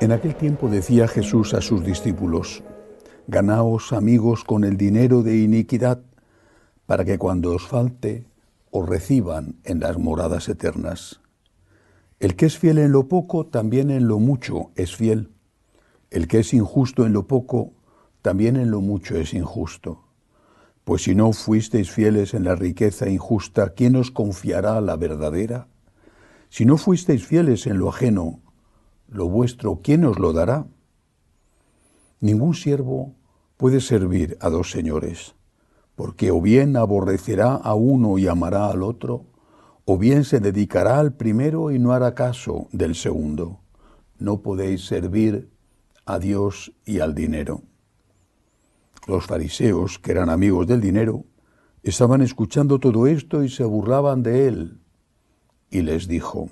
En aquel tiempo decía Jesús a sus discípulos, ganaos amigos con el dinero de iniquidad, para que cuando os falte os reciban en las moradas eternas. El que es fiel en lo poco, también en lo mucho es fiel. El que es injusto en lo poco, también en lo mucho es injusto. Pues si no fuisteis fieles en la riqueza injusta, ¿quién os confiará la verdadera? Si no fuisteis fieles en lo ajeno, lo vuestro, ¿quién os lo dará? Ningún siervo puede servir a dos señores, porque o bien aborrecerá a uno y amará al otro, o bien se dedicará al primero y no hará caso del segundo. No podéis servir a Dios y al dinero. Los fariseos, que eran amigos del dinero, estaban escuchando todo esto y se burlaban de él. Y les dijo,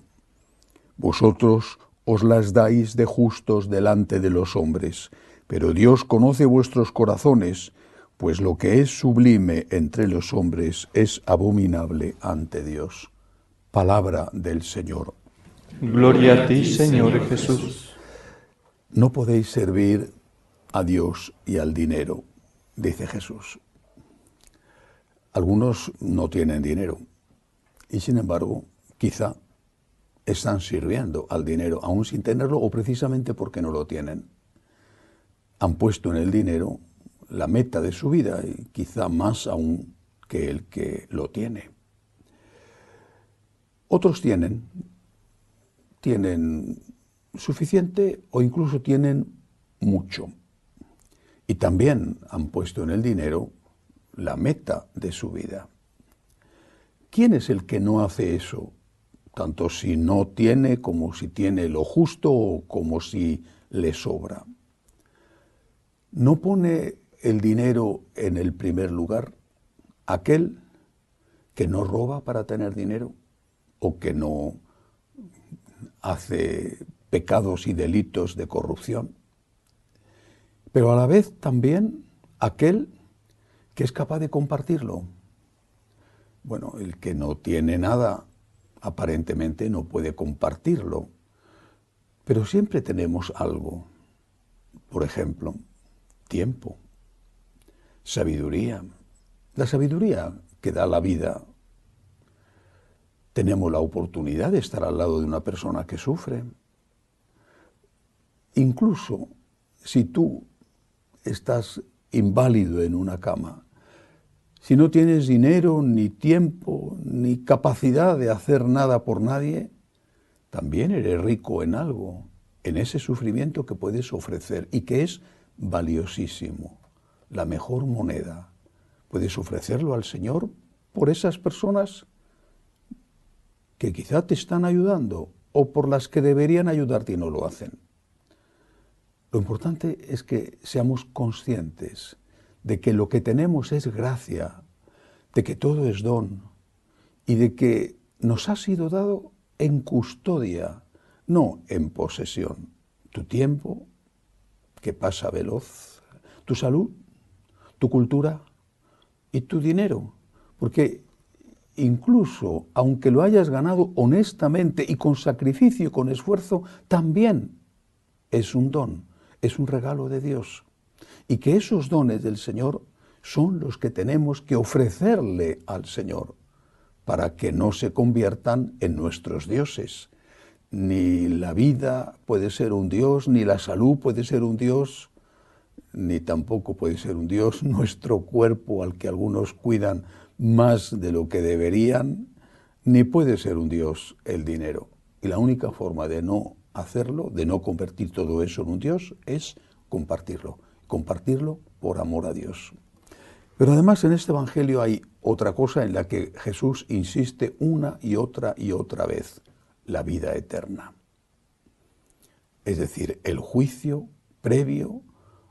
Vosotros os las dais de justos delante de los hombres, pero Dios conoce vuestros corazones, pues lo que es sublime entre los hombres es abominable ante Dios. Palabra del Señor. Gloria a ti, Señor Jesús. No podéis servir a Dios y al dinero, dice Jesús. Algunos no tienen dinero y sin embargo quizá están sirviendo al dinero aún sin tenerlo o precisamente porque no lo tienen. Han puesto en el dinero la meta de su vida y quizá más aún que el que lo tiene. Otros tienen, tienen suficiente o incluso tienen mucho. Y también han puesto en el dinero la meta de su vida. ¿Quién es el que no hace eso? Tanto si no tiene como si tiene lo justo o como si le sobra. ¿No pone el dinero en el primer lugar? Aquel que no roba para tener dinero o que no hace pecados y delitos de corrupción, pero a la vez también aquel que es capaz de compartirlo. Bueno, el que no tiene nada aparentemente no puede compartirlo, pero siempre tenemos algo. Por ejemplo, tiempo, sabiduría, la sabiduría que da la vida. Tenemos la oportunidad de estar al lado de una persona que sufre, Incluso si tú estás inválido en una cama, si no tienes dinero, ni tiempo, ni capacidad de hacer nada por nadie, también eres rico en algo, en ese sufrimiento que puedes ofrecer y que es valiosísimo, la mejor moneda. Puedes ofrecerlo al Señor por esas personas que quizá te están ayudando o por las que deberían ayudarte y no lo hacen. Lo importante es que seamos conscientes de que lo que tenemos es gracia, de que todo es don y de que nos ha sido dado en custodia, no en posesión. Tu tiempo, que pasa veloz, tu salud, tu cultura y tu dinero, porque incluso aunque lo hayas ganado honestamente y con sacrificio con esfuerzo, también es un don es un regalo de Dios y que esos dones del Señor son los que tenemos que ofrecerle al Señor para que no se conviertan en nuestros dioses. Ni la vida puede ser un dios, ni la salud puede ser un dios, ni tampoco puede ser un dios nuestro cuerpo al que algunos cuidan más de lo que deberían, ni puede ser un dios el dinero. Y la única forma de no hacerlo, de no convertir todo eso en un Dios, es compartirlo, compartirlo por amor a Dios. Pero además en este Evangelio hay otra cosa en la que Jesús insiste una y otra y otra vez, la vida eterna. Es decir, el juicio previo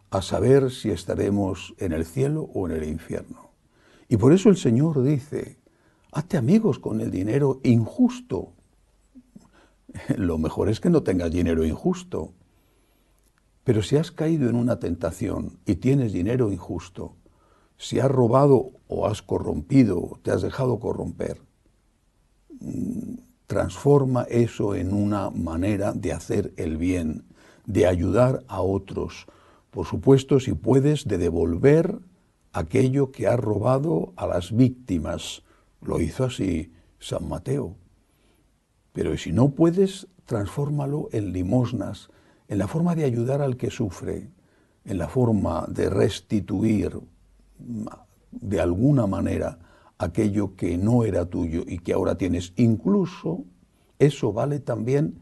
a saber si estaremos en el cielo o en el infierno. Y por eso el Señor dice, hazte amigos con el dinero injusto lo mejor es que no tengas dinero injusto. Pero si has caído en una tentación y tienes dinero injusto, si has robado o has corrompido, te has dejado corromper, mm, transforma eso en una manera de hacer el bien, de ayudar a otros. Por supuesto, si puedes, de devolver aquello que has robado a las víctimas. Lo hizo así San Mateo. Pero si no puedes, transfórmalo en limosnas, en la forma de ayudar al que sufre, en la forma de restituir de alguna manera aquello que no era tuyo y que ahora tienes. Incluso eso vale también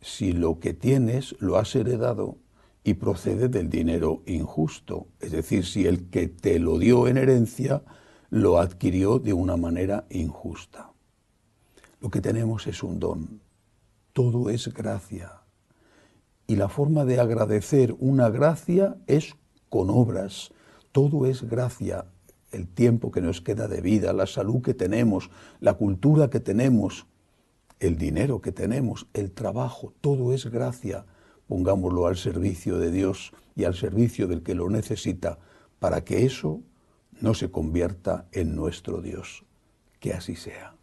si lo que tienes lo has heredado y procede del dinero injusto, es decir, si el que te lo dio en herencia lo adquirió de una manera injusta. Lo que tenemos es un don. Todo es gracia. Y la forma de agradecer una gracia es con obras. Todo es gracia. El tiempo que nos queda de vida, la salud que tenemos, la cultura que tenemos, el dinero que tenemos, el trabajo, todo es gracia. Pongámoslo al servicio de Dios y al servicio del que lo necesita para que eso no se convierta en nuestro Dios. Que así sea.